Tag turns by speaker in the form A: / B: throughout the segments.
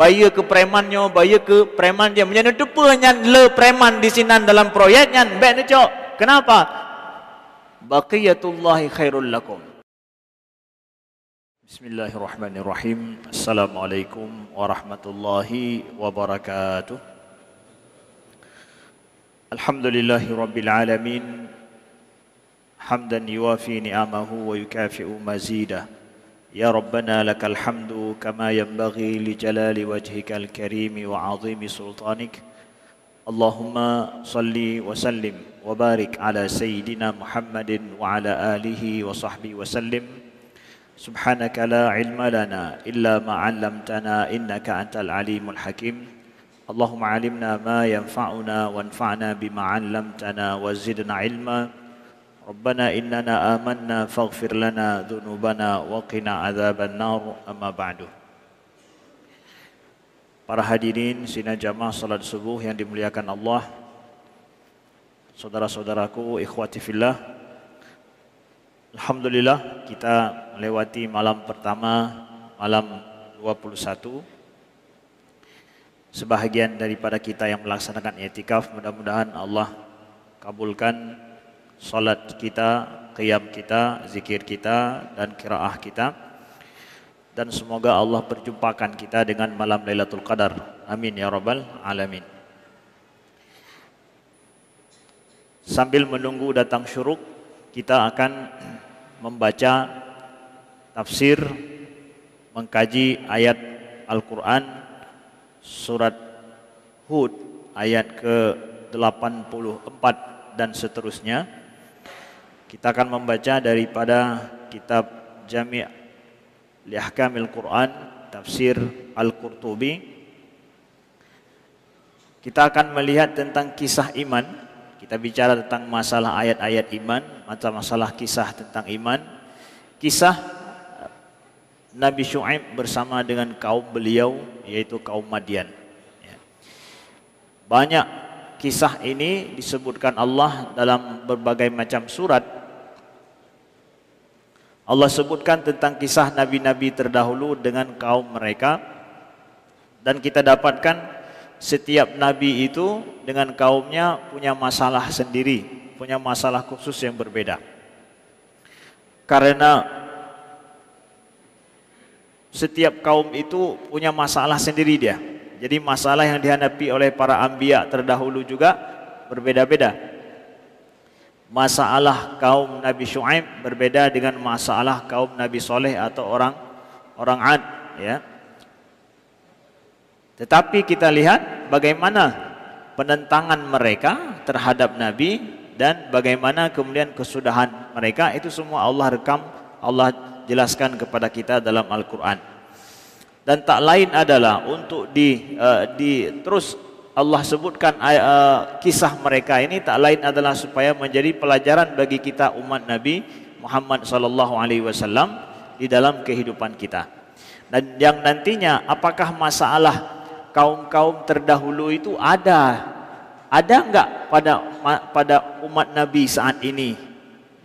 A: bayar ke premannya bayar ke preman dia menyana tepu nyan le preman di sini dalam proyek nyan ben ne cok kenapa baqiyatullah khairul lakum Bismillahirrahmanirrahim Assalamualaikum warahmatullahi wabarakatuh Alhamdulillahi rabbil alamin Hamdan yuafi ni'amahu wa yukafi'u mazidah يا ربنا لك الحمد كما ينبغي لجلال وجهك الكريم وعظيم سلطانك اللهم صل وسلم وبارك على سيدنا محمد وعلى آله وصحبه وسلم سبحانك لا علم لنا إلا ما علمتنا إنك أنت العليم الحكيم اللهم علمنا ما ينفعنا وانفعنا بما علمتنا وزدنا علما Rabbana innana amanna faghfir lana dhunubana wa qina adzaban nar amma ba'du. Para hadirin sidang jamaah salat subuh yang dimuliakan Allah. Saudara-saudaraku, ikhwati fillah. Alhamdulillah kita melewati malam pertama malam 21. Sebahagian daripada kita yang melaksanakan i'tikaf, mudah-mudahan Allah kabulkan salat kita, qiyam kita, zikir kita dan kiraah kita. Dan semoga Allah berjumpakan kita dengan malam Lailatul Qadar. Amin ya rabbal alamin. Sambil menunggu datang syuruk, kita akan membaca tafsir mengkaji ayat Al-Qur'an surat Hud ayat ke-84 dan seterusnya. Kita akan membaca daripada kitab Jami' li Ahkamil Quran, tafsir Al-Qurtubi. Kita akan melihat tentang kisah iman. Kita bicara tentang masalah ayat-ayat iman, macam masalah kisah tentang iman. Kisah eh, Nabi Shu'aib bersama dengan kaum beliau, yaitu kaum Madian. Ya. Banyak kisah ini disebutkan Allah dalam berbagai macam surat Allah sebutkan tentang kisah nabi-nabi terdahulu dengan kaum mereka dan kita dapatkan setiap nabi itu dengan kaumnya punya masalah sendiri, punya masalah khusus yang berbeda. Karena setiap kaum itu punya masalah sendiri dia. Jadi masalah yang dihadapi oleh para anbiya terdahulu juga berbeda-beda masalah kaum Nabi Shu'aib berbeda dengan masalah kaum Nabi Soleh atau orang orang Ad ya. Tetapi kita lihat bagaimana penentangan mereka terhadap Nabi dan bagaimana kemudian kesudahan mereka itu semua Allah rekam Allah jelaskan kepada kita dalam Al-Quran dan tak lain adalah untuk di, uh, di terus Allah sebutkan uh, kisah mereka ini tak lain adalah supaya menjadi pelajaran bagi kita umat Nabi Muhammad sallallahu alaihi wasallam di dalam kehidupan kita. Dan yang nantinya apakah masalah kaum-kaum terdahulu itu ada? Ada enggak pada pada umat Nabi saat ini?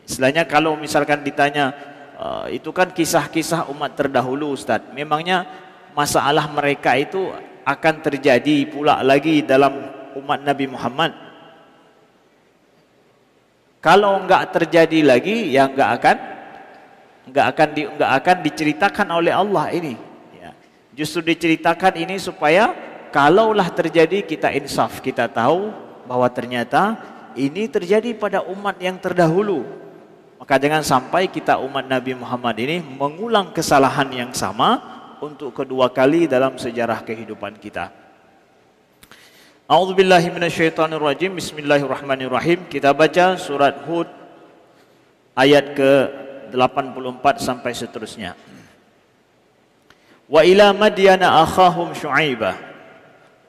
A: Selainnya kalau misalkan ditanya uh, itu kan kisah-kisah umat terdahulu Ustaz. Memangnya masalah mereka itu akan terjadi pula lagi dalam umat Nabi Muhammad kalau enggak terjadi lagi yang enggak akan enggak akan di, enggak akan diceritakan oleh Allah ini ya. justru diceritakan ini supaya kalaulah terjadi kita insaf kita tahu bahwa ternyata ini terjadi pada umat yang terdahulu maka jangan sampai kita umat Nabi Muhammad ini mengulang kesalahan yang sama untuk kedua kali dalam sejarah kehidupan kita. A'udzu billahi minasyaitonir rajim. Bismillahirrahmanirrahim. Kita baca surat Hud ayat ke-84 sampai seterusnya. Wa ila madyana akhahum syu'aibah.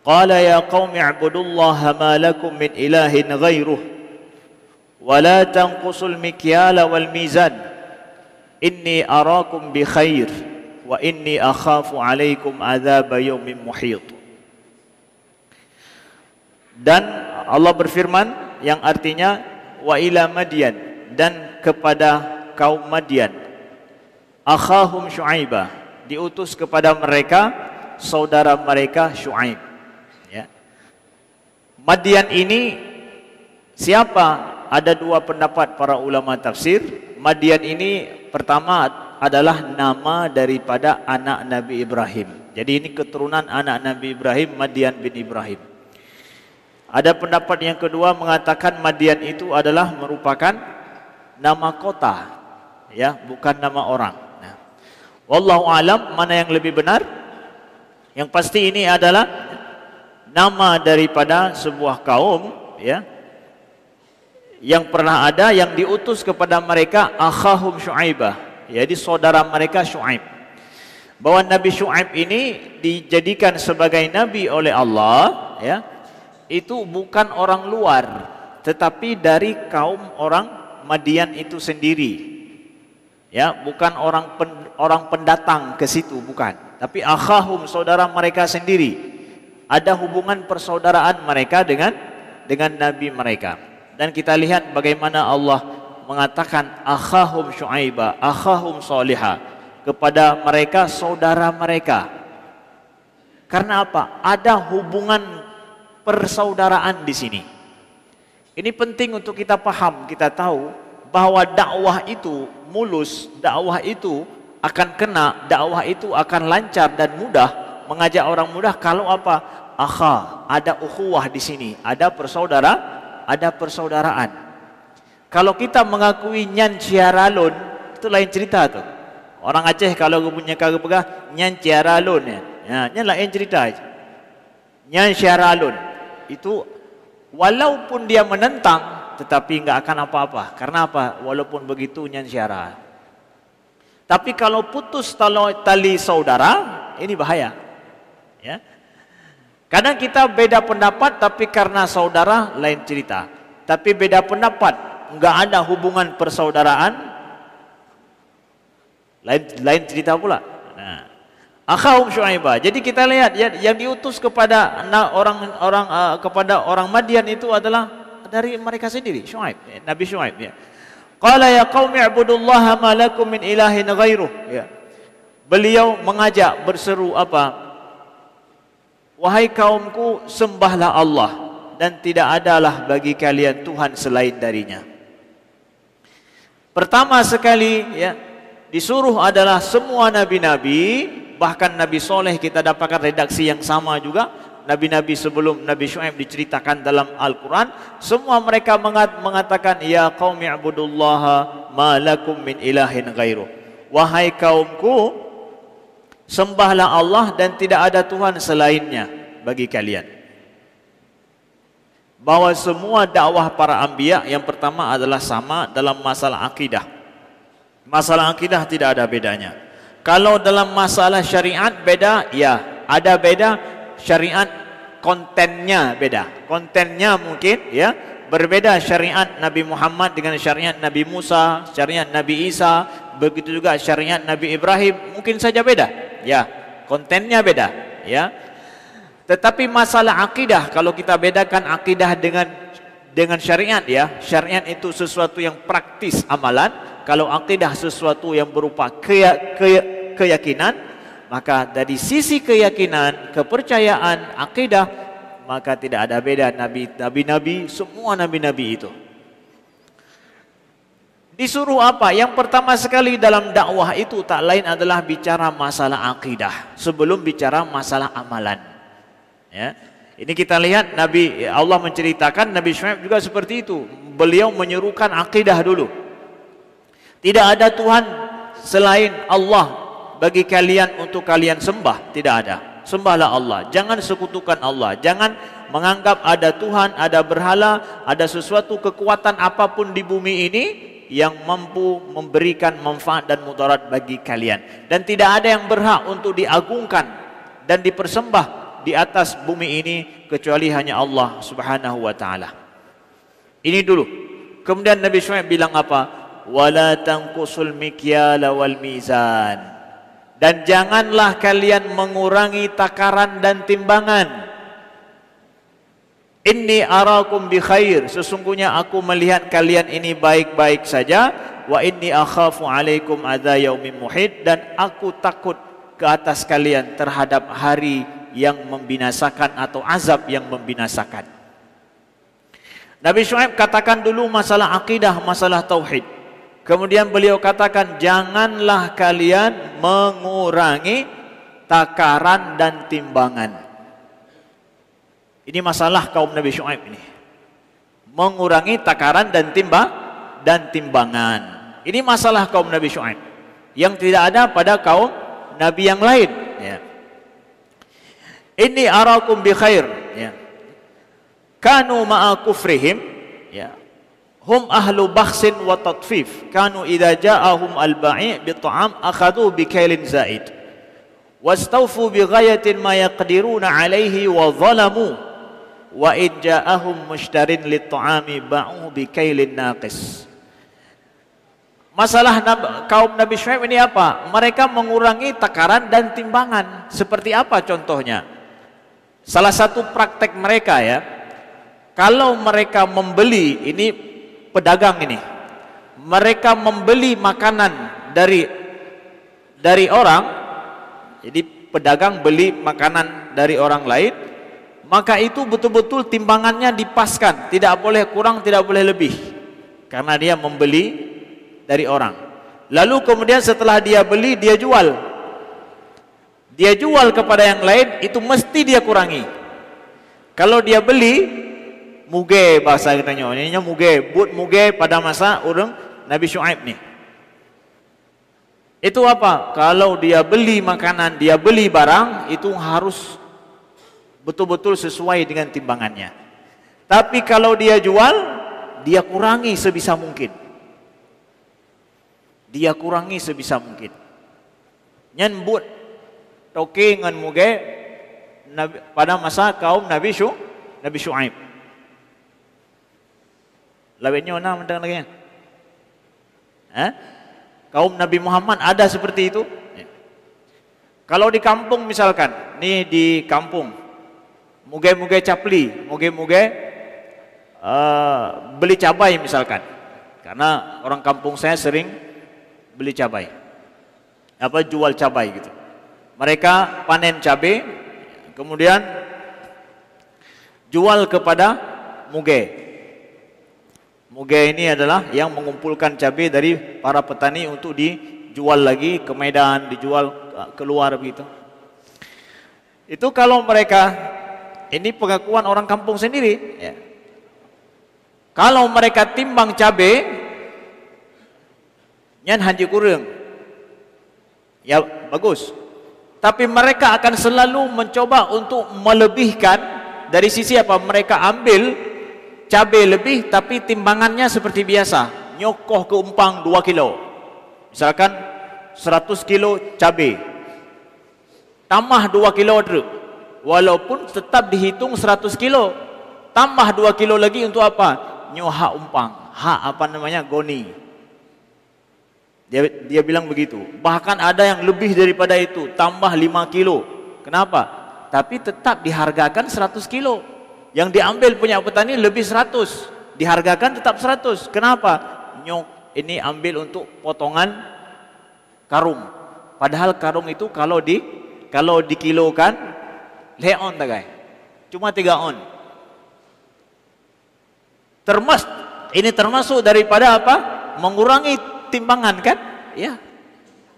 A: Qala ya qaumi i'budullaha ma lakum min ilahin ghairuh. Wa la tanqusul mikyala wal mizan. Inni arakum bi khair wa inni akhafu alaikum azab yawmin muhit dan Allah berfirman yang artinya wa ila Madian dan kepada kaum Madian, akhahum syuaiba diutus kepada mereka saudara mereka syuaib ya madyan ini siapa ada dua pendapat para ulama tafsir Madian ini pertama adalah nama daripada anak Nabi Ibrahim. Jadi ini keturunan anak Nabi Ibrahim, Madian bin Ibrahim. Ada pendapat yang kedua mengatakan Madian itu adalah merupakan nama kota, ya, bukan nama orang. Nah, wallahu alam mana yang lebih benar? Yang pasti ini adalah nama daripada sebuah kaum, ya, yang pernah ada yang diutus kepada mereka Akhahum Shu'aibah jadi saudara mereka Shu'aib bahawa Nabi Shu'aib ini dijadikan sebagai Nabi oleh Allah ya, itu bukan orang luar tetapi dari kaum orang Madian itu sendiri ya, bukan orang pen, orang pendatang ke situ bukan tapi akhahum saudara mereka sendiri ada hubungan persaudaraan mereka dengan dengan Nabi mereka dan kita lihat bagaimana Allah mengatakan akhahum syuaiba akhahum saliha kepada mereka saudara mereka karena apa ada hubungan persaudaraan di sini ini penting untuk kita paham kita tahu bahwa dakwah itu mulus dakwah itu akan kena dakwah itu akan lancar dan mudah mengajak orang mudah kalau apa akha ada ukhuwah di sini ada persaudara ada persaudaraan kalau kita mengakui nyan lon, itu lain cerita tu. Orang Aceh kalau punya kaga pegah nyan ciaralun ya. Ya, nyan lain cerita. Aja. Nyan lon itu walaupun dia menentang tetapi enggak akan apa-apa. Karena apa? Walaupun begitu nyan ciara. Tapi kalau putus tali saudara, ini bahaya. Ya. Kadang kita beda pendapat tapi karena saudara lain cerita. Tapi beda pendapat enggak ada hubungan persaudaraan lain lain cerita pula nah shuaibah. jadi kita lihat ya, yang diutus kepada orang orang uh, kepada orang madian itu adalah dari mereka sendiri Shuaib, eh, nabi Shuaib. ya qala ya qaumi ibudullaha ma lakum min ilahin ghairuh ya beliau mengajak berseru apa wahai kaumku sembahlah Allah dan tidak adalah bagi kalian Tuhan selain darinya. Pertama sekali ya disuruh adalah semua nabi-nabi bahkan nabi soleh kita dapatkan redaksi yang sama juga nabi-nabi sebelum nabi Shu'aib diceritakan dalam Al-Quran semua mereka mengat mengatakan ya kaum ya'budullah malakum min ilahin gairu wahai kaumku sembahlah Allah dan tidak ada Tuhan selainnya bagi kalian bahawa semua dakwah para ambiya yang pertama adalah sama dalam masalah akidah. Masalah akidah tidak ada bedanya. Kalau dalam masalah syariat beda, ya ada beda syariat kontennya beda. Kontennya mungkin ya berbeda syariat Nabi Muhammad dengan syariat Nabi Musa, syariat Nabi Isa, begitu juga syariat Nabi Ibrahim mungkin saja beda. Ya, kontennya beda. Ya, tetapi masalah akidah kalau kita bedakan akidah dengan dengan syariat ya. Syariat itu sesuatu yang praktis amalan. Kalau akidah sesuatu yang berupa keya, keya, keyakinan, maka dari sisi keyakinan, kepercayaan, akidah maka tidak ada beda nabi nabi nabi semua nabi nabi itu disuruh apa yang pertama sekali dalam dakwah itu tak lain adalah bicara masalah akidah sebelum bicara masalah amalan Ya. Ini kita lihat Nabi Allah menceritakan Nabi Syuaib juga seperti itu. Beliau menyerukan akidah dulu. Tidak ada Tuhan selain Allah bagi kalian untuk kalian sembah, tidak ada. Sembahlah Allah, jangan sekutukan Allah, jangan menganggap ada Tuhan, ada berhala, ada sesuatu kekuatan apapun di bumi ini yang mampu memberikan manfaat dan mudarat bagi kalian. Dan tidak ada yang berhak untuk diagungkan dan dipersembah di atas bumi ini kecuali hanya Allah Subhanahu wa taala. Ini dulu. Kemudian Nabi Syuaib bilang apa? Wala tanqusul mikyal wal mizan. Dan janganlah kalian mengurangi takaran dan timbangan. Inni arakum bi khair. Sesungguhnya aku melihat kalian ini baik-baik saja. Wa inni akhafu alaikum adza yaumin muhid dan aku takut ke atas kalian terhadap hari yang membinasakan atau azab yang membinasakan. Nabi Shu'aib katakan dulu masalah akidah, masalah tauhid. Kemudian beliau katakan, janganlah kalian mengurangi takaran dan timbangan. Ini masalah kaum Nabi Shu'aib ini. Mengurangi takaran dan timba dan timbangan. Ini masalah kaum Nabi Shu'aib. Yang tidak ada pada kaum nabi yang lain ya ini arakum bi khair ya kanu ma'a kufrihim ya hum ahlu bakhsin wa tatfif kanu idza ja'ahum al-ba'i' bi ta'am akhadhu bi kailin zaid واستوفوا بغاية ما يقدرون عليه وظلموا وإن جاءهم مشتر للطعام باعوه بكيل ناقص Masalah kaum Nabi Syuaib ini apa? Mereka mengurangi takaran dan timbangan. Seperti apa contohnya? Salah satu praktek mereka ya, kalau mereka membeli, ini pedagang ini, mereka membeli makanan dari dari orang, jadi pedagang beli makanan dari orang lain, maka itu betul-betul timbangannya dipaskan, tidak boleh kurang, tidak boleh lebih. Karena dia membeli dari orang. Lalu kemudian setelah dia beli, dia jual. Dia jual kepada yang lain, itu mesti dia kurangi. Kalau dia beli, muge bahasa kita nyonya, muge, but muge pada masa urung Nabi Shu'aib nih. Itu apa? Kalau dia beli makanan, dia beli barang, itu harus betul-betul sesuai dengan timbangannya. Tapi kalau dia jual, dia kurangi sebisa mungkin dia kurangi sebisa mungkin nyen toke ngan muge pada masa kaum nabi syu nabi syuaib lawenyo na mendang lagi eh? kaum nabi muhammad ada seperti itu ya. kalau di kampung misalkan ni di kampung muge-muge capli muge-muge uh, beli cabai misalkan karena orang kampung saya sering beli cabai apa jual cabai gitu mereka panen cabai kemudian jual kepada muge muge ini adalah yang mengumpulkan cabai dari para petani untuk dijual lagi ke medan dijual uh, keluar begitu itu kalau mereka ini pengakuan orang kampung sendiri ya. kalau mereka timbang cabai yang hanji kurang. Ya bagus. Tapi mereka akan selalu mencoba untuk melebihkan dari sisi apa mereka ambil cabai lebih tapi timbangannya seperti biasa nyokoh ke umpang 2 kilo misalkan 100 kilo cabai tambah 2 kilo dru walaupun tetap dihitung 100 kilo tambah 2 kilo lagi untuk apa nyoha umpang ha apa namanya goni dia, dia bilang begitu. Bahkan ada yang lebih daripada itu, tambah 5 kilo. Kenapa? Tapi tetap dihargakan 100 kilo. Yang diambil punya petani lebih 100. Dihargakan tetap 100. Kenapa? Nyok, ini ambil untuk potongan karung. Padahal karung itu kalau di kalau dikilokan leon ta guys. Cuma 3 on. Termas ini termasuk daripada apa? Mengurangi timbangan kan? Ya.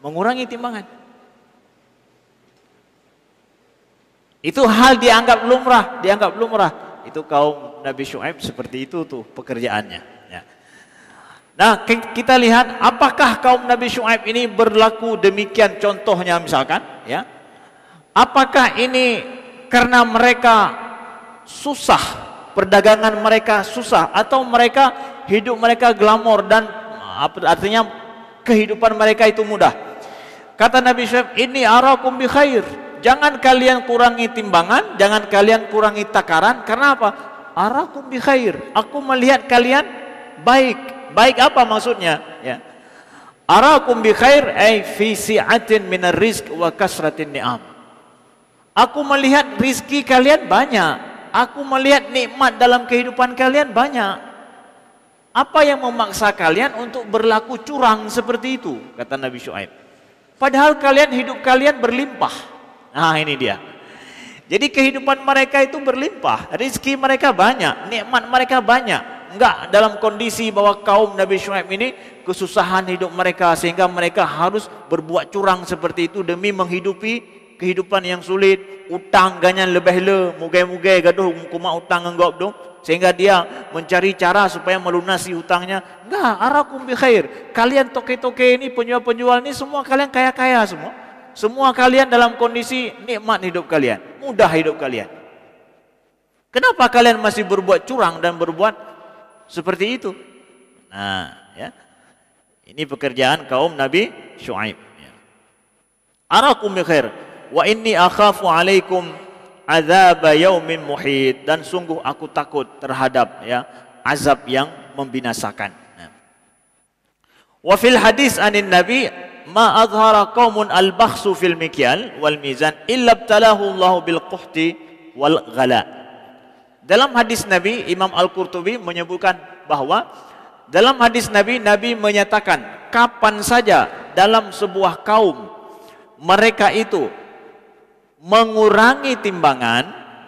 A: Mengurangi timbangan. Itu hal dianggap lumrah, dianggap lumrah. Itu kaum Nabi Shu'aib seperti itu tuh pekerjaannya. Ya. Nah kita lihat apakah kaum Nabi Shu'aib ini berlaku demikian contohnya misalkan ya. Apakah ini karena mereka susah, perdagangan mereka susah atau mereka hidup mereka glamor dan artinya kehidupan mereka itu mudah. Kata Nabi Syekh, ini arakum bi khair. Jangan kalian kurangi timbangan, jangan kalian kurangi takaran. Kenapa? apa? Arakum bi khair. Aku melihat kalian baik. Baik apa maksudnya? Ya. Arakum bi khair ay fi si'atin min rizq wa kasratin ni'am. Aku melihat rizki kalian banyak. Aku melihat nikmat dalam kehidupan kalian banyak. Apa yang memaksa kalian untuk berlaku curang seperti itu? Kata Nabi Shu'aib. Padahal kalian hidup kalian berlimpah. Nah ini dia. Jadi kehidupan mereka itu berlimpah. Rizki mereka banyak. Nikmat mereka banyak. Enggak dalam kondisi bahwa kaum Nabi Shu'aib ini kesusahan hidup mereka. Sehingga mereka harus berbuat curang seperti itu demi menghidupi kehidupan yang sulit. Utang ganyan lebih le. Mugai-mugai gaduh kumah utang enggak dong sehingga dia mencari cara supaya melunasi hutangnya. Enggak, arakum bi khair. Kalian toke-toke ini penjual-penjual ini semua kalian kaya-kaya semua. Semua kalian dalam kondisi nikmat hidup kalian, mudah hidup kalian. Kenapa kalian masih berbuat curang dan berbuat seperti itu? Nah, ya. Ini pekerjaan kaum Nabi Syuaib. Ya. Arakum bi khair. Wa inni akhafu alaikum azaba yaumin muhit dan sungguh aku takut terhadap ya azab yang membinasakan. Ya. Wafil hadis anin nabi ma azhara kaum al bakhsu fil mikyal wal mizan illa btalahu Allah bil quhti wal ghala. Dalam hadis Nabi Imam Al-Qurtubi menyebutkan bahawa dalam hadis Nabi Nabi menyatakan kapan saja dalam sebuah kaum mereka itu mengurangi timbangan,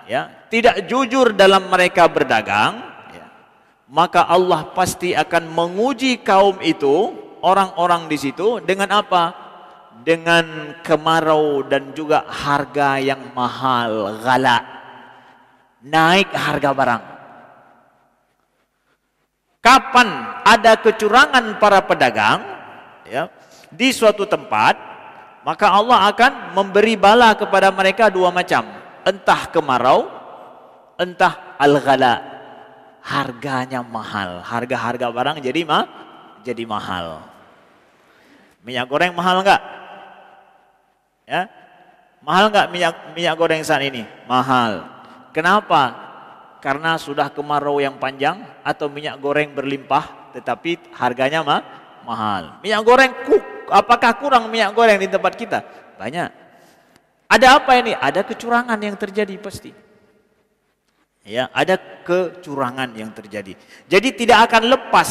A: ya, tidak jujur dalam mereka berdagang, ya, maka Allah pasti akan menguji kaum itu, orang-orang di situ dengan apa? Dengan kemarau dan juga harga yang mahal, galak. Naik harga barang. Kapan ada kecurangan para pedagang ya, di suatu tempat, maka Allah akan memberi bala kepada mereka dua macam entah kemarau entah al-ghala harganya mahal harga-harga barang jadi ma jadi mahal minyak goreng mahal enggak ya mahal enggak minyak minyak goreng saat ini mahal kenapa karena sudah kemarau yang panjang atau minyak goreng berlimpah tetapi harganya mah mahal minyak goreng kuk apakah kurang minyak goreng di tempat kita? Banyak. Ada apa ini? Ada kecurangan yang terjadi pasti. Ya, ada kecurangan yang terjadi. Jadi tidak akan lepas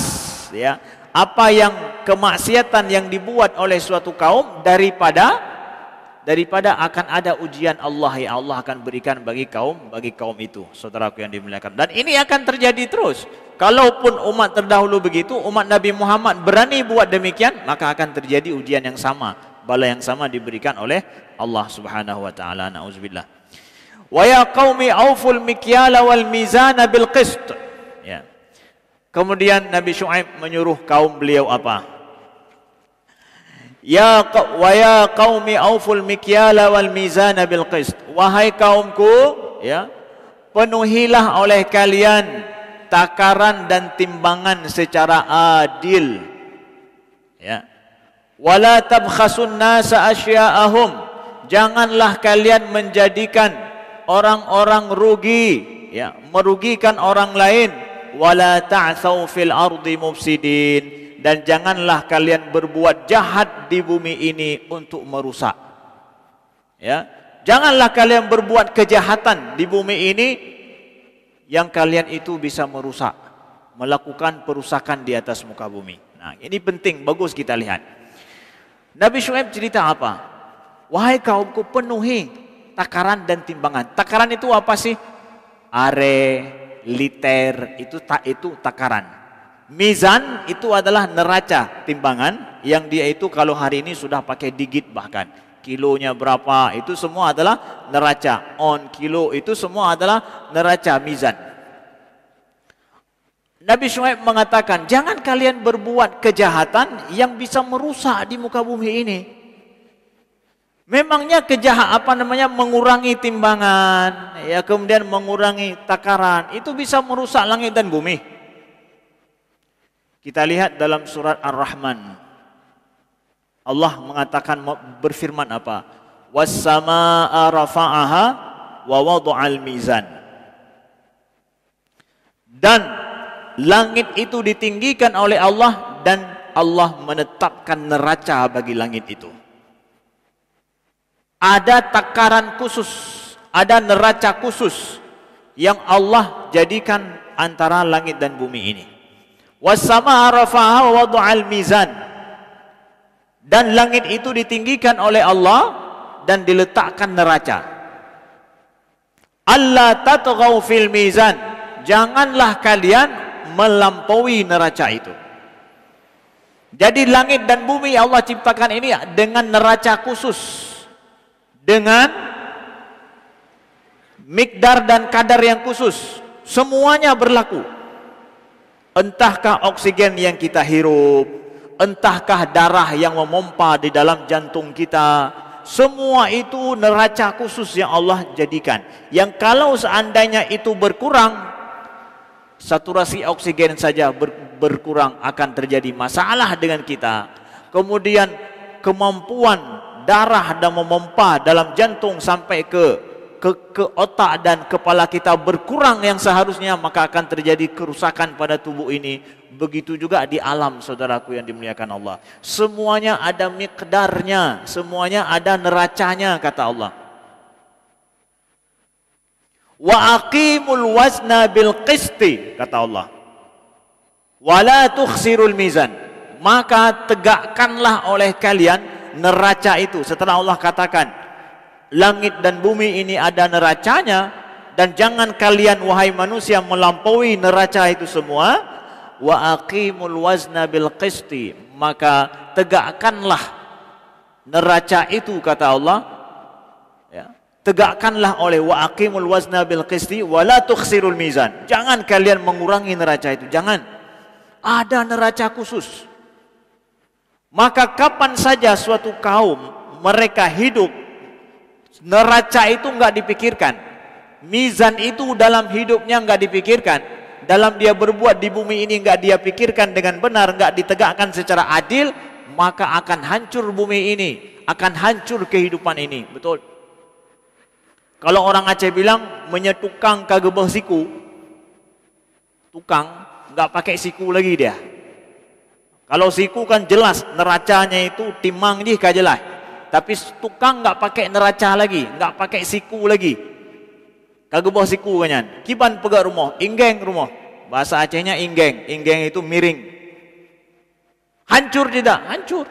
A: ya apa yang kemaksiatan yang dibuat oleh suatu kaum daripada daripada akan ada ujian Allah yang Allah akan berikan bagi kaum bagi kaum itu saudaraku yang dimuliakan dan ini akan terjadi terus kalaupun umat terdahulu begitu umat Nabi Muhammad berani buat demikian maka akan terjadi ujian yang sama bala yang sama diberikan oleh Allah Subhanahu wa taala naudzubillah wa ya qaumi auful mikyala wal mizana bil qist ya kemudian Nabi Shu'aib menyuruh kaum beliau apa Ya wa ya qaumi auful mikyala wal mizana bil qist. Wahai kaumku, ya. Penuhilah oleh kalian takaran dan timbangan secara adil. Ya. Wala tabkhasun nasa asya'ahum. Janganlah kalian menjadikan orang-orang rugi, ya, merugikan orang lain. Wala ta'thau fil ardi mufsidin dan janganlah kalian berbuat jahat di bumi ini untuk merusak. Ya. Janganlah kalian berbuat kejahatan di bumi ini yang kalian itu bisa merusak, melakukan perusakan di atas muka bumi. Nah, ini penting, bagus kita lihat. Nabi Syuaib cerita apa? Wahai kaumku penuhi takaran dan timbangan. Takaran itu apa sih? Are, liter, itu tak itu takaran. Mizan itu adalah neraca timbangan yang dia itu kalau hari ini sudah pakai digit bahkan kilonya berapa itu semua adalah neraca on kilo itu semua adalah neraca mizan Nabi Syuaib mengatakan jangan kalian berbuat kejahatan yang bisa merusak di muka bumi ini memangnya kejahatan apa namanya mengurangi timbangan ya kemudian mengurangi takaran itu bisa merusak langit dan bumi kita lihat dalam surat Ar-Rahman. Allah mengatakan berfirman apa? Was-samaa'a rafa'aha wa wada'al mizan. Dan langit itu ditinggikan oleh Allah dan Allah menetapkan neraca bagi langit itu. Ada takaran khusus, ada neraca khusus yang Allah jadikan antara langit dan bumi ini. Wasama rafa'a wadu al mizan dan langit itu ditinggikan oleh Allah dan diletakkan neraca Allah tatghaw fil mizan janganlah kalian melampaui neraca itu jadi langit dan bumi Allah ciptakan ini dengan neraca khusus dengan mikdar dan kadar yang khusus semuanya berlaku Entahkah oksigen yang kita hirup Entahkah darah yang memompa di dalam jantung kita Semua itu neraca khusus yang Allah jadikan Yang kalau seandainya itu berkurang Saturasi oksigen saja ber, berkurang akan terjadi masalah dengan kita Kemudian kemampuan darah dan memompa dalam jantung sampai ke ke, ke otak dan kepala kita berkurang yang seharusnya maka akan terjadi kerusakan pada tubuh ini begitu juga di alam saudaraku yang dimuliakan Allah semuanya ada mikdarnya semuanya ada neracanya kata Allah wa aqimul wazna bil qisti kata Allah wala tukhsirul mizan maka tegakkanlah oleh kalian neraca itu setelah Allah katakan langit dan bumi ini ada neracanya dan jangan kalian wahai manusia melampaui neraca itu semua wa aqimul wazna bil qisti maka tegakkanlah neraca itu kata Allah ya tegakkanlah oleh wa aqimul wazna bil qisti wa la tukhsirul mizan jangan kalian mengurangi neraca itu jangan ada neraca khusus maka kapan saja suatu kaum mereka hidup Neraca itu nggak dipikirkan. Mizan itu dalam hidupnya nggak dipikirkan. Dalam dia berbuat di bumi ini nggak dia pikirkan dengan benar, nggak ditegakkan secara adil, maka akan hancur bumi ini, akan hancur kehidupan ini. Betul. Kalau orang Aceh bilang menyetukang kagebah siku, tukang nggak pakai siku lagi dia. Kalau siku kan jelas neracanya itu timang jih kajelah. Tapi tukang enggak pakai neraca lagi, enggak pakai siku lagi. Kagak bawa siku kan nyan. Kiban pegak rumah, inggeng rumah. Bahasa Acehnya inggeng, inggeng itu miring. Hancur tidak? Hancur.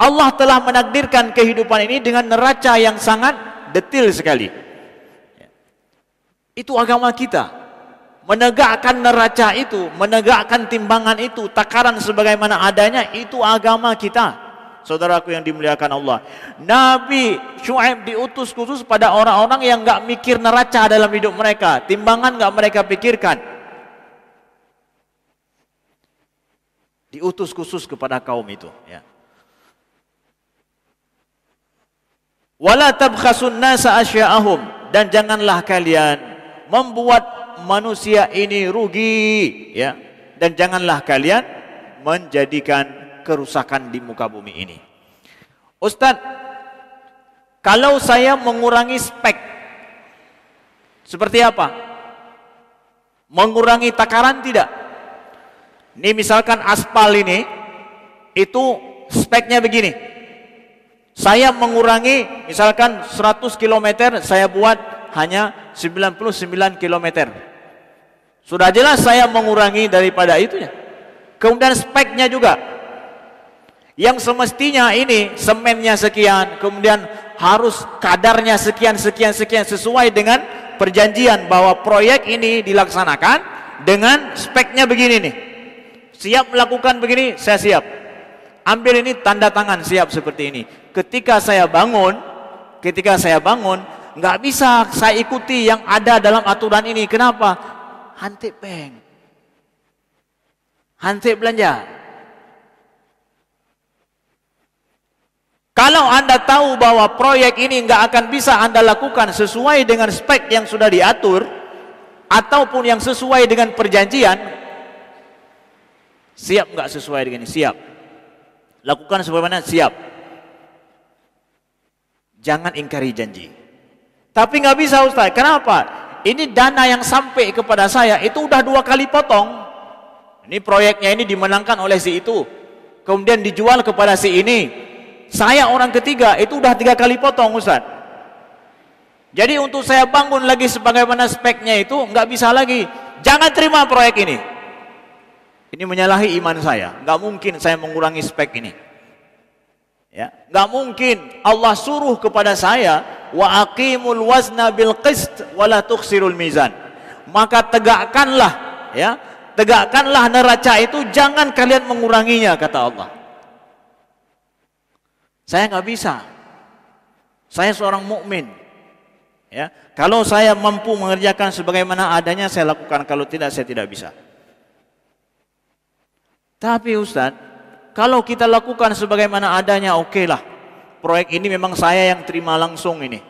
A: Allah telah menakdirkan kehidupan ini dengan neraca yang sangat detil sekali. Itu agama kita. Menegakkan neraca itu, menegakkan timbangan itu, takaran sebagaimana adanya, itu agama kita saudaraku yang dimuliakan Allah. Nabi Shu'aib diutus khusus pada orang-orang yang enggak mikir neraca dalam hidup mereka, timbangan enggak mereka pikirkan. Diutus khusus kepada kaum itu, ya. Wala tabkhasun nasa asya'ahum dan janganlah kalian membuat manusia ini rugi, ya. Dan janganlah kalian menjadikan kerusakan di muka bumi ini. Ustadz, kalau saya mengurangi spek, seperti apa? Mengurangi takaran tidak? Ini misalkan aspal ini, itu speknya begini. Saya mengurangi misalkan 100 km, saya buat hanya 99 km. Sudah jelas saya mengurangi daripada itunya. Kemudian speknya juga yang semestinya ini semennya sekian, kemudian harus kadarnya sekian sekian sekian sesuai dengan perjanjian bahwa proyek ini dilaksanakan dengan speknya begini nih. Siap melakukan begini, saya siap. Ambil ini tanda tangan siap seperti ini. Ketika saya bangun, ketika saya bangun, nggak bisa saya ikuti yang ada dalam aturan ini. Kenapa? Hantik peng. Hantik belanja. Kalau Anda tahu bahwa proyek ini nggak akan bisa Anda lakukan sesuai dengan spek yang sudah diatur, ataupun yang sesuai dengan perjanjian, siap nggak sesuai dengan ini? Siap. Lakukan sebagaimana? Siap. Jangan ingkari janji. Tapi nggak bisa Ustaz. Kenapa? Ini dana yang sampai kepada saya itu udah dua kali potong. Ini proyeknya ini dimenangkan oleh si itu. Kemudian dijual kepada si ini saya orang ketiga itu udah tiga kali potong Ustaz jadi untuk saya bangun lagi sebagaimana speknya itu nggak bisa lagi jangan terima proyek ini ini menyalahi iman saya nggak mungkin saya mengurangi spek ini ya nggak mungkin Allah suruh kepada saya wa aqimul wazna bil qist wala tuksirul mizan maka tegakkanlah ya tegakkanlah neraca itu jangan kalian menguranginya kata Allah Saya nggak bisa. Saya seorang mukmin. Ya, kalau saya mampu mengerjakan sebagaimana adanya saya lakukan, kalau tidak saya tidak bisa. Tapi Ustaz, kalau kita lakukan sebagaimana adanya oke okay lah. Proyek ini memang saya yang terima langsung ini.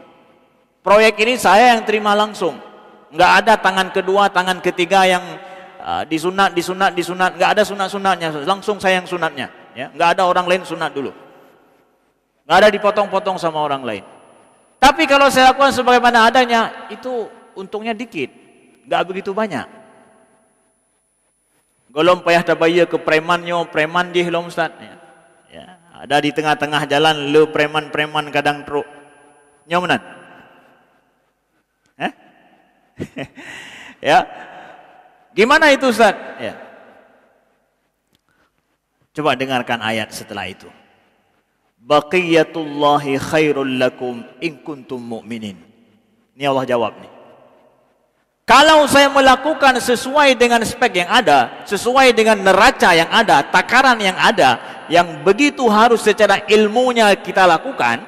A: Proyek ini saya yang terima langsung. Nggak ada tangan kedua, tangan ketiga yang uh, disunat, disunat, disunat. Nggak ada sunat-sunatnya. Langsung saya yang sunatnya. Ya, nggak ada orang lain sunat dulu. Gak ada dipotong-potong sama orang lain. Tapi kalau saya lakukan sebagaimana adanya, itu untungnya dikit. Gak begitu banyak. Golom payah tabayya ke premannya, preman di hilang Ustaz. Ya. ya. Ada di tengah-tengah jalan, lu preman-preman kadang teruk. Nyomenan. Eh? ya. Gimana itu Ustaz? Ya. Coba dengarkan ayat setelah itu. Baqiyatullahi khairul lakum in kuntum mu'minin. Ini Allah jawab ni. Kalau saya melakukan sesuai dengan spek yang ada, sesuai dengan neraca yang ada, takaran yang ada, yang begitu harus secara ilmunya kita lakukan,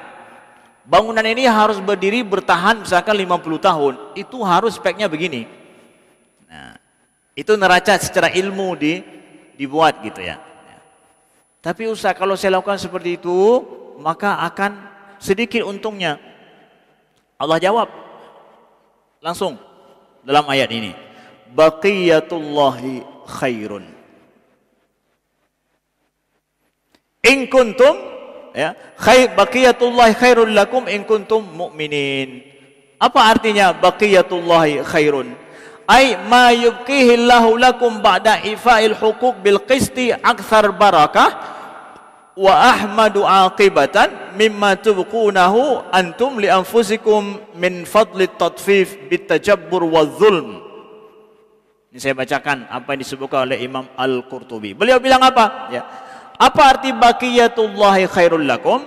A: bangunan ini harus berdiri bertahan misalkan 50 tahun, itu harus speknya begini. Nah, itu neraca secara ilmu di, dibuat gitu ya. Tapi usah kalau saya lakukan seperti itu Maka akan sedikit untungnya Allah jawab Langsung Dalam ayat ini Baqiyatullahi khairun In kuntum ya, khair, Baqiyatullahi khairun lakum In kuntum mu'minin Apa artinya Baqiyatullahi khairun Ay ma yubqihillahu lakum ba'da ifa'il hukuk bil qisti akthar barakah wa ahmadu aqibatan mimma tubqunahu antum li anfusikum min fadli tatfif bit wa zulm ini saya bacakan apa yang disebutkan oleh Imam Al-Qurtubi beliau bilang apa ya apa arti baqiyatullahi khairul lakum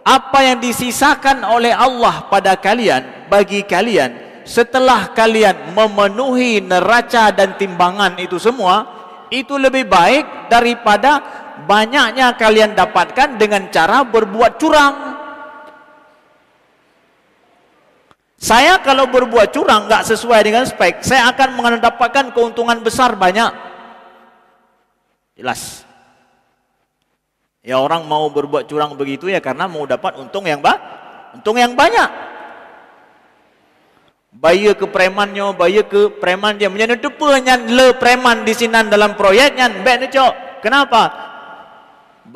A: apa yang disisakan oleh Allah pada kalian bagi kalian setelah kalian memenuhi neraca dan timbangan itu semua itu lebih baik daripada banyaknya kalian dapatkan dengan cara berbuat curang. Saya kalau berbuat curang enggak sesuai dengan spek, saya akan mendapatkan keuntungan besar banyak. Jelas. Ya orang mau berbuat curang begitu ya karena mau dapat untung yang ba untung yang banyak. Bayar ke premannya, bayar ke preman dia menyana tu punya le preman di sinan dalam proyeknya, baik ni cok. Kenapa?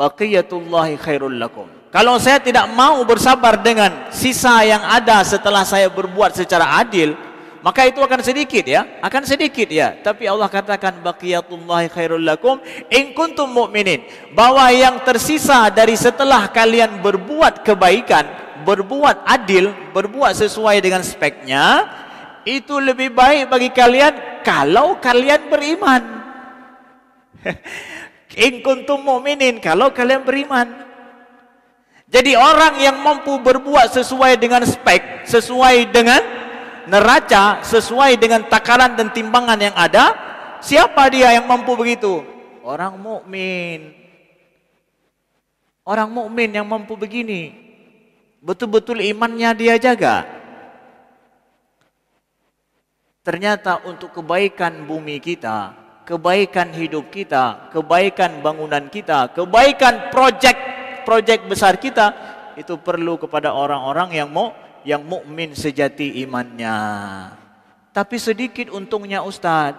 A: baqiyatullahi khairul lakum. Kalau saya tidak mau bersabar dengan sisa yang ada setelah saya berbuat secara adil, maka itu akan sedikit ya, akan sedikit ya. Tapi Allah katakan baqiyatullahi khairul lakum in kuntum mu'minin, bahwa yang tersisa dari setelah kalian berbuat kebaikan, berbuat adil, berbuat sesuai dengan speknya, itu lebih baik bagi kalian kalau kalian beriman. In kuntum mu'minin kalau kalian beriman. Jadi orang yang mampu berbuat sesuai dengan spek, sesuai dengan neraca, sesuai dengan takaran dan timbangan yang ada, siapa dia yang mampu begitu? Orang mukmin. Orang mukmin yang mampu begini. Betul-betul imannya dia jaga. Ternyata untuk kebaikan bumi kita, kebaikan hidup kita, kebaikan bangunan kita, kebaikan projek projek besar kita itu perlu kepada orang-orang yang mau yang mukmin sejati imannya. Tapi sedikit untungnya Ustaz.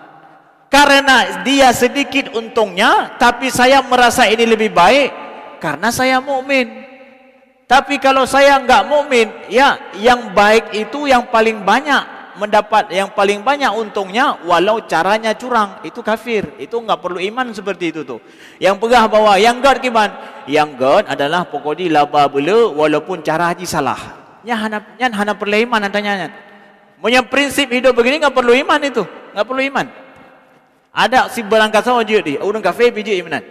A: Karena dia sedikit untungnya, tapi saya merasa ini lebih baik karena saya mukmin. Tapi kalau saya enggak mukmin, ya yang baik itu yang paling banyak mendapat yang paling banyak untungnya walau caranya curang itu kafir itu enggak perlu iman seperti itu tuh yang pegah bawa yang god kiman yang god adalah pokok di laba bela walaupun cara haji salah nya hana nya hana perlu iman antanya punya prinsip hidup begini enggak perlu iman itu enggak perlu iman ada si berangkat sama dia di orang kafir biji iman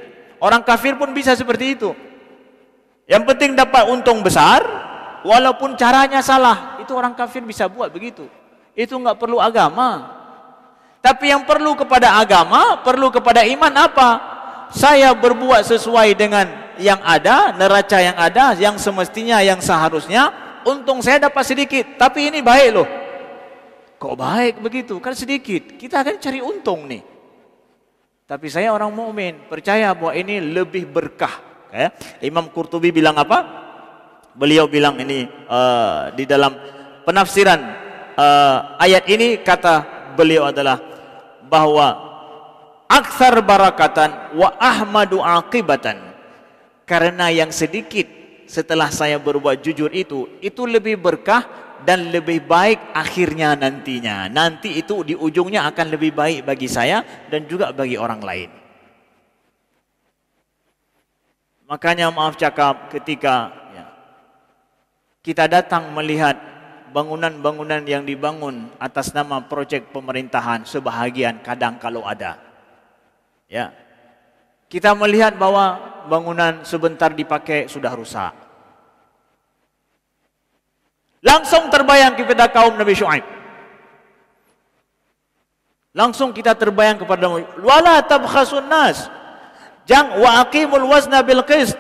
A: orang kafir pun bisa seperti itu yang penting dapat untung besar walaupun caranya salah itu orang kafir bisa buat begitu itu enggak perlu agama. Tapi yang perlu kepada agama, perlu kepada iman apa? Saya berbuat sesuai dengan yang ada, neraca yang ada, yang semestinya, yang seharusnya, untung saya dapat sedikit. Tapi ini baik loh. Kok baik begitu? Kan sedikit. Kita akan cari untung nih. Tapi saya orang mu'min percaya bahwa ini lebih berkah. Ya. Imam Qurtubi bilang apa? Beliau bilang ini uh, di dalam penafsiran uh, ayat ini kata beliau adalah bahwa aksar barakatan wa ahmadu akibatan. karena yang sedikit setelah saya berbuat jujur itu itu lebih berkah dan lebih baik akhirnya nantinya nanti itu di ujungnya akan lebih baik bagi saya dan juga bagi orang lain makanya maaf cakap ketika ya, kita datang melihat bangunan-bangunan yang dibangun atas nama projek pemerintahan sebahagian kadang kalau ada. Ya. Kita melihat bahwa bangunan sebentar dipakai sudah rusak. Langsung terbayang kepada kaum Nabi Shu'aib. Langsung kita terbayang kepada wala tabkhasun nas. Jang wa aqimul wazna bil qist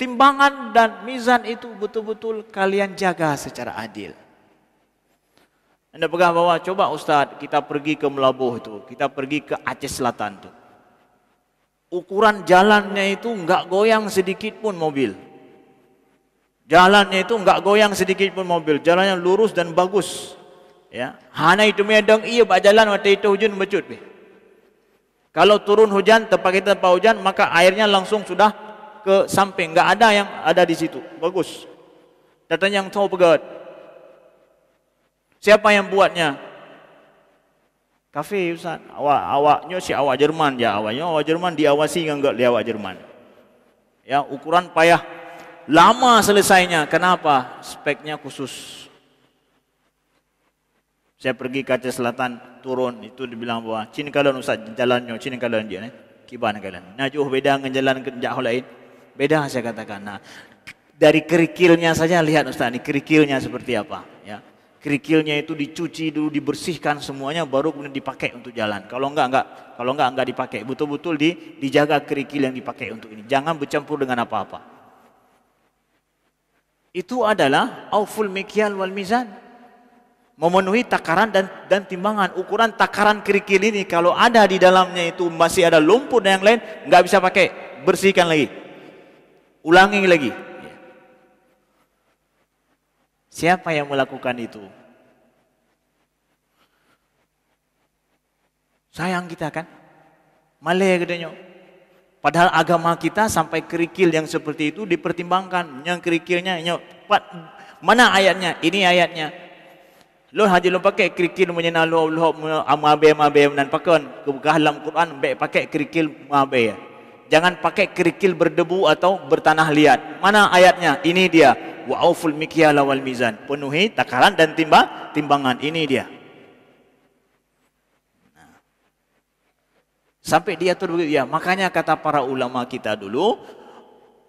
A: timbangan dan mizan itu betul-betul kalian jaga secara adil. Anda pegang bawah, coba Ustaz, kita pergi ke Melabuh itu, kita pergi ke Aceh Selatan itu. Ukuran jalannya itu enggak goyang sedikit pun mobil. Jalannya itu enggak goyang sedikit pun mobil, jalannya lurus dan bagus. Ya. Hana itu medong, iya pak jalan waktu itu hujan becut. Kalau turun hujan, tempat kita tempat hujan, maka airnya langsung sudah ke samping. Enggak ada yang ada di situ. Bagus. Datang yang tahu pegawai. Siapa yang buatnya? Kafe Ustaz. Awak awaknya si awak Jerman ya awaknya awak Jerman diawasi dengan enggak di awak Jerman. Ya ukuran payah lama selesainya. Kenapa? Speknya khusus. Saya pergi ke Aceh Selatan turun itu dibilang bahwa Cina kalian Ustaz jalannya Cina kalian dia ni. Kiban kalian. jauh beda dengan jalan jauh lain. Beda saya katakan. Nah, dari kerikilnya saja lihat Ustaz ni kerikilnya seperti apa. kerikilnya itu dicuci dulu, dibersihkan semuanya baru kemudian dipakai untuk jalan. Kalau enggak enggak, kalau enggak enggak dipakai. Betul-betul di, dijaga kerikil yang dipakai untuk ini. Jangan bercampur dengan apa-apa. Itu adalah auful mikyal wal mizan. Memenuhi takaran dan dan timbangan. Ukuran takaran kerikil ini kalau ada di dalamnya itu masih ada lumpur dan yang lain, enggak bisa pakai. Bersihkan lagi. Ulangi lagi Siapa yang melakukan itu? Sayang kita kan? Malay ya nyok. Padahal agama kita sampai kerikil yang seperti itu dipertimbangkan. Yang kerikilnya, nyopat. mana ayatnya? Ini ayatnya. Lo haji lo pakai kerikil menyenal Allah, Allah amabe amabe menan pakon. Kebuka dalam Quran, baik pakai kerikil amabe jangan pakai kerikil berdebu atau bertanah liat. Mana ayatnya? Ini dia. Wa auful mikyala wal mizan. Penuhi takaran dan timba timbangan. Ini dia. Sampai dia begitu. ya. Makanya kata para ulama kita dulu,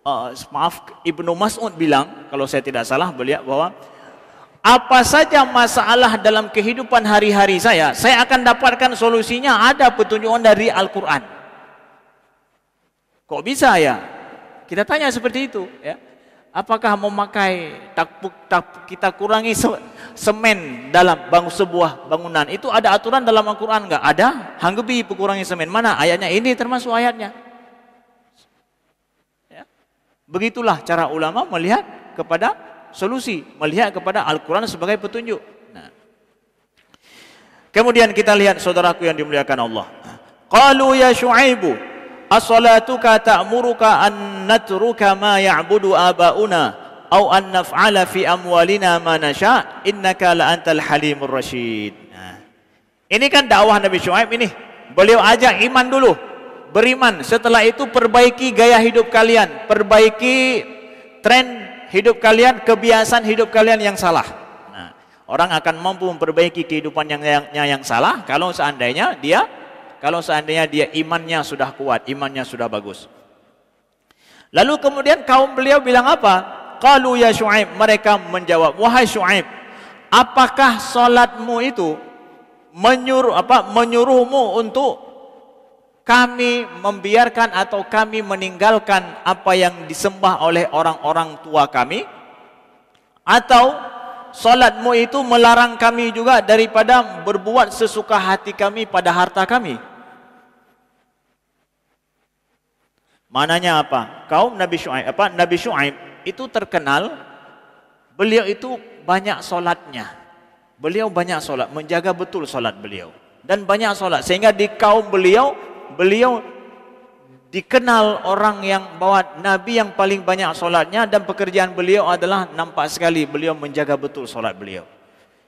A: uh, maaf Ibn Mas'ud bilang kalau saya tidak salah beliau bahwa apa saja masalah dalam kehidupan hari-hari saya, saya akan dapatkan solusinya ada petunjuk dari Al-Qur'an. Kok bisa ya? Kita tanya seperti itu, ya. Apakah memakai takpuk takpuk kita kurangi se semen dalam bangun sebuah bangunan? Itu ada aturan dalam Al-Qur'an enggak? Ada? Hanggebi pengurangi semen. Mana ayatnya? Ini termasuk ayatnya. Ya. Begitulah cara ulama melihat kepada solusi, melihat kepada Al-Qur'an sebagai petunjuk. Nah. Kemudian kita lihat saudaraku yang dimuliakan Allah. Qalu ya Shu'aibu as-salatuka ta'muruka an natruka ma ya'budu aba'una aw an naf'ala fi amwalina ma nasha innaka la antal halimur rasyid ha. ini kan dakwah Nabi Shu'aib ini beliau ajak iman dulu beriman setelah itu perbaiki gaya hidup kalian perbaiki tren hidup kalian kebiasaan hidup kalian yang salah nah, orang akan mampu memperbaiki kehidupan yang yang, yang salah kalau seandainya dia kalau seandainya dia imannya sudah kuat, imannya sudah bagus. Lalu kemudian kaum beliau bilang apa? Qalu ya Shu'aib, mereka menjawab, "Wahai Shu'aib, apakah solatmu itu menyuruh apa? Menyuruhmu untuk kami membiarkan atau kami meninggalkan apa yang disembah oleh orang-orang tua kami atau solatmu itu melarang kami juga daripada berbuat sesuka hati kami pada harta kami?" Mananya apa? Kaum Nabi Shu'aib, apa Nabi Shu'aib itu terkenal beliau itu banyak solatnya. Beliau banyak solat, menjaga betul solat beliau dan banyak solat sehingga di kaum beliau beliau dikenal orang yang bawa nabi yang paling banyak solatnya dan pekerjaan beliau adalah nampak sekali beliau menjaga betul solat beliau.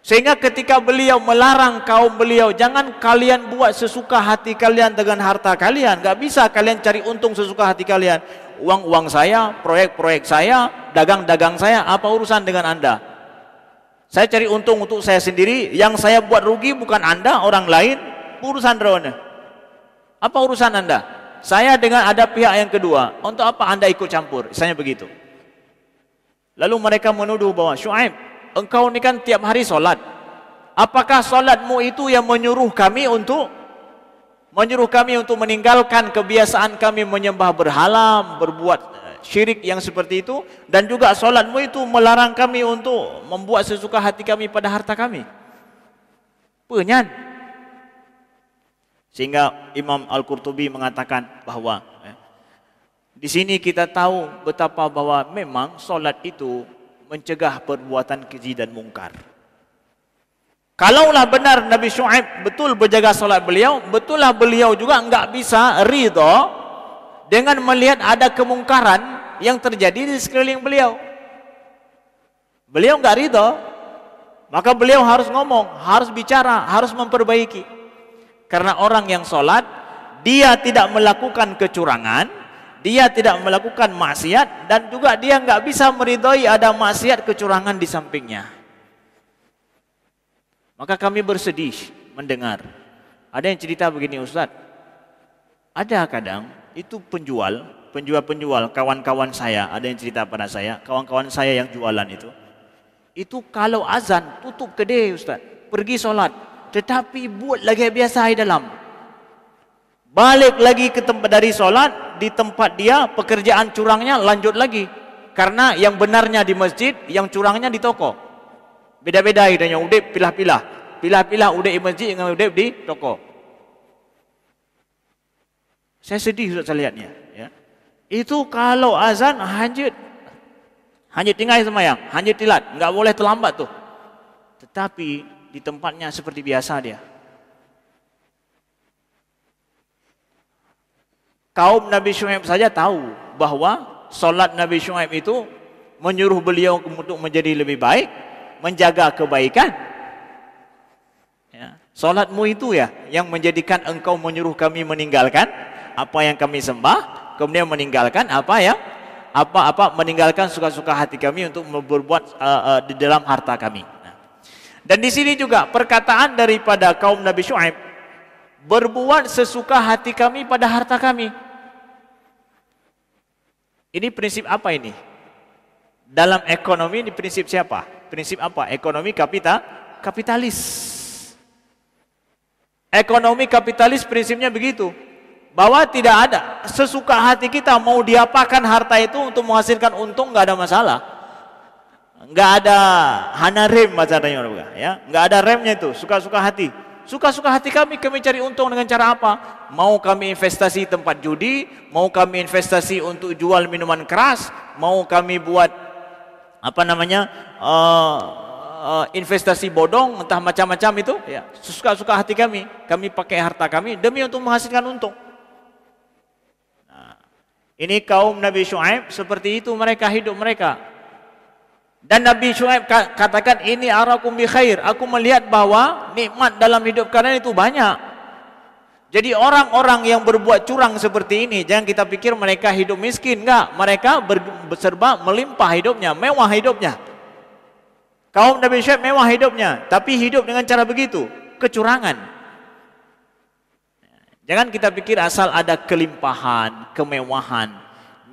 A: Sehingga ketika beliau melarang kaum beliau, jangan kalian buat sesuka hati kalian dengan harta kalian. Gak bisa kalian cari untung sesuka hati kalian. Uang-uang saya, proyek-proyek saya, dagang-dagang saya, apa urusan dengan anda? Saya cari untung untuk saya sendiri, yang saya buat rugi bukan anda, orang lain. Urusan drone. Apa urusan anda? Saya dengan ada pihak yang kedua, untuk apa anda ikut campur? Misalnya begitu. Lalu mereka menuduh bahwa Shu'aib, engkau ni kan tiap hari solat. Apakah solatmu itu yang menyuruh kami untuk menyuruh kami untuk meninggalkan kebiasaan kami menyembah berhala, berbuat syirik yang seperti itu dan juga solatmu itu melarang kami untuk membuat sesuka hati kami pada harta kami. Penyan. Sehingga Imam Al-Qurtubi mengatakan bahawa eh, di sini kita tahu betapa bahwa memang solat itu mencegah perbuatan keji dan mungkar. Kalaulah benar Nabi Shu'aib betul berjaga solat beliau, betullah beliau juga enggak bisa ridha dengan melihat ada kemungkaran yang terjadi di sekeliling beliau. Beliau enggak ridha, maka beliau harus ngomong, harus bicara, harus memperbaiki. Karena orang yang solat, dia tidak melakukan kecurangan, dia tidak melakukan maksiat dan juga dia enggak bisa meridhoi ada maksiat kecurangan di sampingnya. Maka kami bersedih mendengar. Ada yang cerita begini Ustaz. Ada kadang itu penjual, penjual-penjual kawan-kawan saya, ada yang cerita pada saya, kawan-kawan saya yang jualan itu. Itu kalau azan tutup kedai Ustaz, pergi solat, tetapi buat lagi biasa di dalam balik lagi ke tempat dari solat di tempat dia pekerjaan curangnya lanjut lagi karena yang benarnya di masjid yang curangnya di toko beda-beda yang udah pilah-pilah pilah-pilah udah di masjid dengan udah di toko saya sedih sudah saya lihatnya ya. itu kalau azan hanjut hanjut tinggal semayang hanjut tilat nggak boleh terlambat tuh tetapi di tempatnya seperti biasa dia kaum Nabi Shu'aib saja tahu bahawa solat Nabi Shu'aib itu menyuruh beliau untuk menjadi lebih baik, menjaga kebaikan. Ya. Solatmu itu ya yang menjadikan engkau menyuruh kami meninggalkan apa yang kami sembah, kemudian meninggalkan apa ya, apa-apa meninggalkan suka-suka hati kami untuk berbuat uh, uh, di dalam harta kami. Dan di sini juga perkataan daripada kaum Nabi Shu'aib berbuat sesuka hati kami pada harta kami. Ini prinsip apa ini? Dalam ekonomi ini prinsip siapa? Prinsip apa? Ekonomi kapital, kapitalis. Ekonomi kapitalis prinsipnya begitu. Bahwa tidak ada sesuka hati kita mau diapakan harta itu untuk menghasilkan untung nggak ada masalah. Nggak ada hana rem macamnya ya. Nggak ada remnya itu, suka-suka hati. Suka-suka hati kami, kami cari untung dengan cara apa? Mau kami investasi tempat judi, mau kami investasi untuk jual minuman keras, mau kami buat apa namanya uh, uh, investasi bodong, entah macam-macam itu. Ya, suka-suka hati kami, kami pakai harta kami demi untuk menghasilkan untung. Nah, ini kaum Nabi Shu'aib seperti itu mereka hidup mereka. Dan Nabi Shu'aib katakan ini arakum bi khair. Aku melihat bahwa nikmat dalam hidup kalian itu banyak. Jadi orang-orang yang berbuat curang seperti ini, jangan kita pikir mereka hidup miskin, enggak. Mereka berserba melimpah hidupnya, mewah hidupnya. Kaum Nabi Shu'aib mewah hidupnya, tapi hidup dengan cara begitu, kecurangan. Jangan kita pikir asal ada kelimpahan, kemewahan,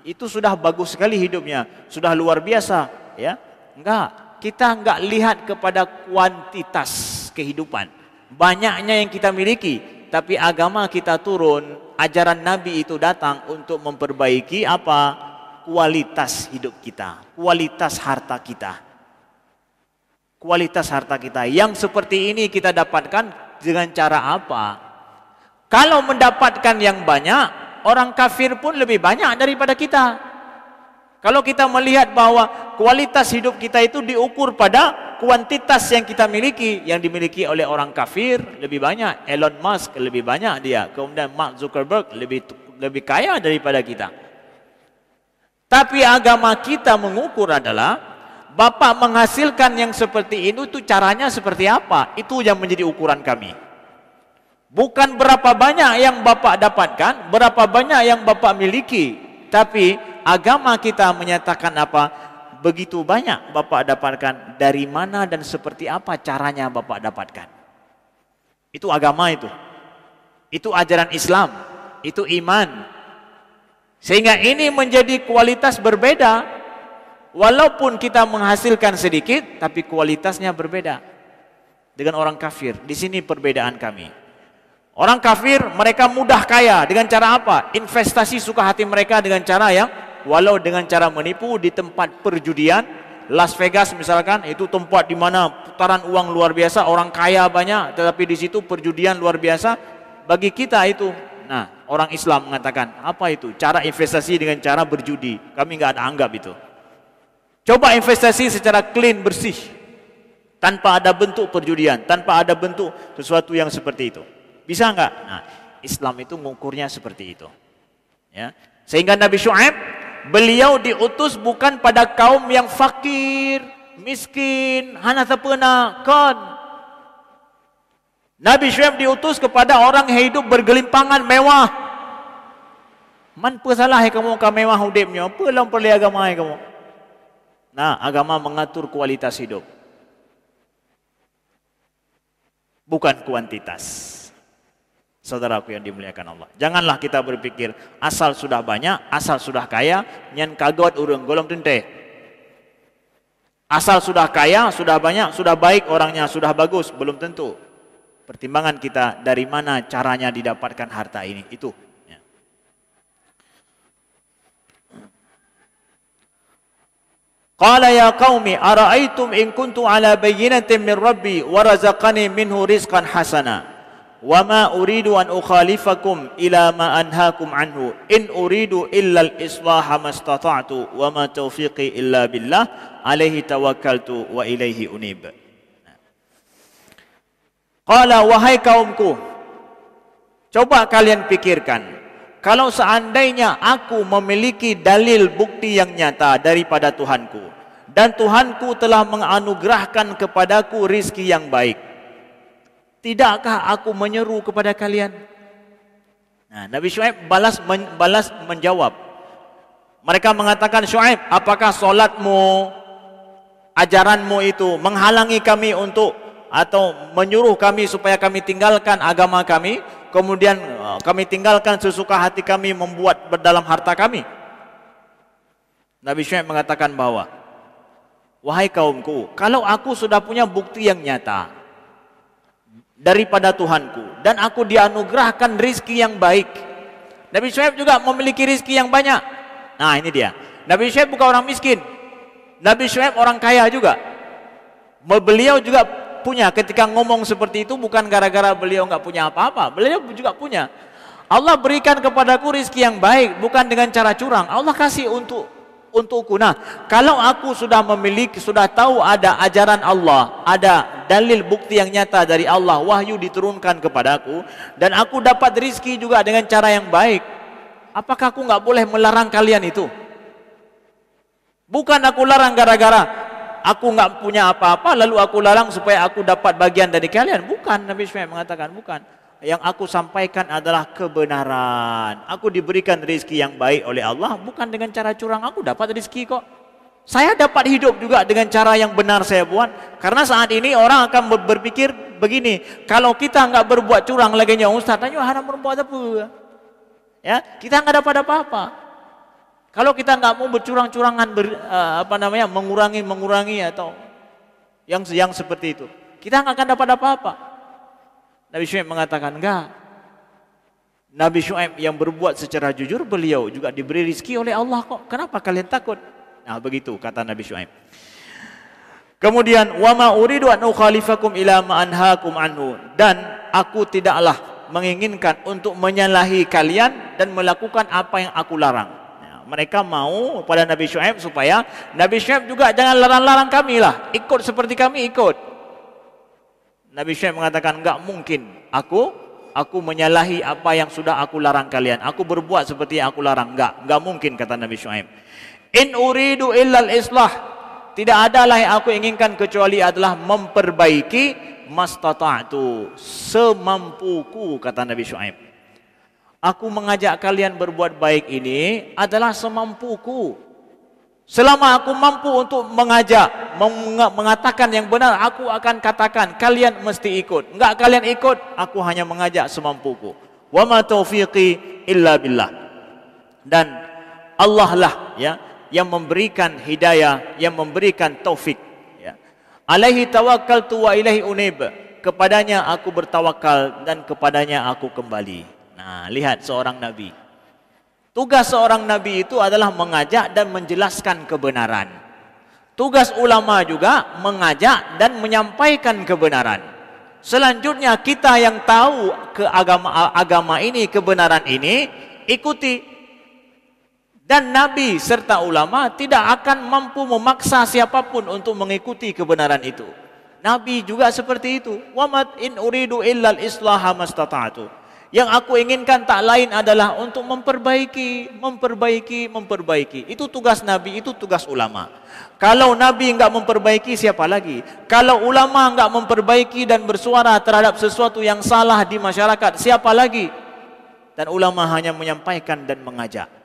A: itu sudah bagus sekali hidupnya, sudah luar biasa, ya. Enggak. Kita enggak lihat kepada kuantitas kehidupan. Banyaknya yang kita miliki. Tapi agama kita turun, ajaran Nabi itu datang untuk memperbaiki apa? Kualitas hidup kita, kualitas harta kita. Kualitas harta kita. Yang seperti ini kita dapatkan dengan cara apa? Kalau mendapatkan yang banyak, orang kafir pun lebih banyak daripada kita. Kalau kita melihat bahwa kualitas hidup kita itu diukur pada kuantitas yang kita miliki, yang dimiliki oleh orang kafir lebih banyak, Elon Musk lebih banyak dia, kemudian Mark Zuckerberg lebih lebih kaya daripada kita. Tapi agama kita mengukur adalah Bapak menghasilkan yang seperti ini itu caranya seperti apa? Itu yang menjadi ukuran kami. Bukan berapa banyak yang Bapak dapatkan, berapa banyak yang Bapak miliki, tapi agama kita menyatakan apa, begitu banyak Bapak dapatkan dari mana dan seperti apa caranya Bapak dapatkan. Itu agama itu. Itu ajaran Islam, itu iman. Sehingga ini menjadi kualitas berbeda walaupun kita menghasilkan sedikit tapi kualitasnya berbeda dengan orang kafir. Di sini perbedaan kami. Orang kafir mereka mudah kaya dengan cara apa? Investasi suka hati mereka dengan cara yang walau dengan cara menipu di tempat perjudian Las Vegas misalkan itu tempat di mana putaran uang luar biasa orang kaya banyak tetapi di situ perjudian luar biasa bagi kita itu nah orang Islam mengatakan apa itu cara investasi dengan cara berjudi kami nggak ada anggap itu coba investasi secara clean bersih tanpa ada bentuk perjudian tanpa ada bentuk sesuatu yang seperti itu bisa nggak nah Islam itu mengukurnya seperti itu ya sehingga Nabi Shu'aib beliau diutus bukan pada kaum yang fakir, miskin, hana sapena, kan? Nabi Syuaib diutus kepada orang yang hidup bergelimpangan mewah. Man pe salah hai kamu ka mewah hidupnya? Apa lawan perli agama hai kamu? Nah, agama mengatur kualitas hidup. Bukan kuantitas saudaraku yang dimuliakan Allah. Janganlah kita berpikir asal sudah banyak, asal sudah kaya, nyen kagot urung golong tente. Asal sudah kaya, sudah banyak, sudah baik orangnya, sudah bagus, belum tentu. Pertimbangan kita dari mana caranya didapatkan harta ini, itu. Ya. Qala ya qaumi ara'aitum in kuntu ala bayyinatin min rabbi wa minhu rizqan hasana wa ma uridu an ukhalifakum ila ma anhaakum anhu in uridu illa al-islah mastata'tu wa ma tawfiqi illa billah alaihi tawakkaltu wa ilaihi unib qala wahai kaumku coba kalian pikirkan kalau seandainya aku memiliki dalil bukti yang nyata daripada Tuhanku dan Tuhanku telah menganugerahkan kepadaku rizki yang baik Tidakkah aku menyeru kepada kalian? Nah, Nabi Shu'aib balas, men, balas menjawab. Mereka mengatakan, Shu'aib, apakah solatmu, ajaranmu itu menghalangi kami untuk atau menyuruh kami supaya kami tinggalkan agama kami, kemudian eh, kami tinggalkan sesuka hati kami membuat berdalam harta kami? Nabi Shu'aib mengatakan bahwa, Wahai kaumku, kalau aku sudah punya bukti yang nyata, daripada Tuhanku dan aku dianugerahkan rizki yang baik. Nabi Shu'aib juga memiliki rizki yang banyak. Nah ini dia. Nabi Shu'aib bukan orang miskin. Nabi Shu'aib orang kaya juga. Beliau juga punya. Ketika ngomong seperti itu bukan gara-gara beliau nggak punya apa-apa. Beliau juga punya. Allah berikan kepadaku rizki yang baik bukan dengan cara curang. Allah kasih untuk untukku. Nah, kalau aku sudah memiliki, sudah tahu ada ajaran Allah, ada dalil bukti yang nyata dari Allah, wahyu diturunkan kepadaku, dan aku dapat rizki juga dengan cara yang baik, apakah aku nggak boleh melarang kalian itu? Bukan aku larang gara-gara aku nggak punya apa-apa, lalu aku larang supaya aku dapat bagian dari kalian. Bukan, Nabi Muhammad mengatakan, bukan. Bukan yang aku sampaikan adalah kebenaran. Aku diberikan rezeki yang baik oleh Allah bukan dengan cara curang. Aku dapat rezeki kok. Saya dapat hidup juga dengan cara yang benar saya buat. Karena saat ini orang akan berpikir begini, kalau kita enggak berbuat curang lagi nya ustaz, tanya ana perempuan apa? Ya, kita enggak dapat apa-apa. Kalau kita enggak mau bercurang-curangan ber, eh, apa namanya? mengurangi-mengurangi atau yang yang seperti itu. Kita enggak akan dapat apa-apa. Nabi Shu'aib mengatakan enggak Nabi Shu'aib yang berbuat secara jujur beliau juga diberi rizki oleh Allah kok kenapa kalian takut nah begitu kata Nabi Shu'aib kemudian wa ma uridu an ukhalifakum ila ma anhaakum anhu dan aku tidaklah menginginkan untuk menyalahi kalian dan melakukan apa yang aku larang mereka mau pada Nabi Syuaib supaya Nabi Syuaib juga jangan larang-larang kami lah ikut seperti kami ikut Nabi Syekh mengatakan enggak mungkin aku aku menyalahi apa yang sudah aku larang kalian. Aku berbuat seperti yang aku larang enggak. Enggak mungkin kata Nabi Syuaib. In uridu illal islah. Tidak ada lah yang aku inginkan kecuali adalah memperbaiki mastata'tu semampuku kata Nabi Syuaib. Aku mengajak kalian berbuat baik ini adalah semampuku. Selama aku mampu untuk mengajak, mengatakan yang benar, aku akan katakan, kalian mesti ikut. Enggak kalian ikut, aku hanya mengajak semampuku. Wa ma taufiqi illa billah. Dan Allah lah ya, yang memberikan hidayah, yang memberikan taufik. Ya. Alaihi tawakkal tuwa ilaihi unib. Kepadanya aku bertawakal dan kepadanya aku kembali. Nah, lihat seorang Nabi. Tugas seorang nabi itu adalah mengajak dan menjelaskan kebenaran. Tugas ulama juga mengajak dan menyampaikan kebenaran. Selanjutnya kita yang tahu ke agama agama ini kebenaran ini ikuti dan nabi serta ulama tidak akan mampu memaksa siapapun untuk mengikuti kebenaran itu. Nabi juga seperti itu. Wa mat in uridu illal islah hamastatatu. Yang aku inginkan tak lain adalah untuk memperbaiki, memperbaiki, memperbaiki. Itu tugas Nabi, itu tugas ulama. Kalau Nabi enggak memperbaiki, siapa lagi? Kalau ulama enggak memperbaiki dan bersuara terhadap sesuatu yang salah di masyarakat, siapa lagi? Dan ulama hanya menyampaikan dan mengajak.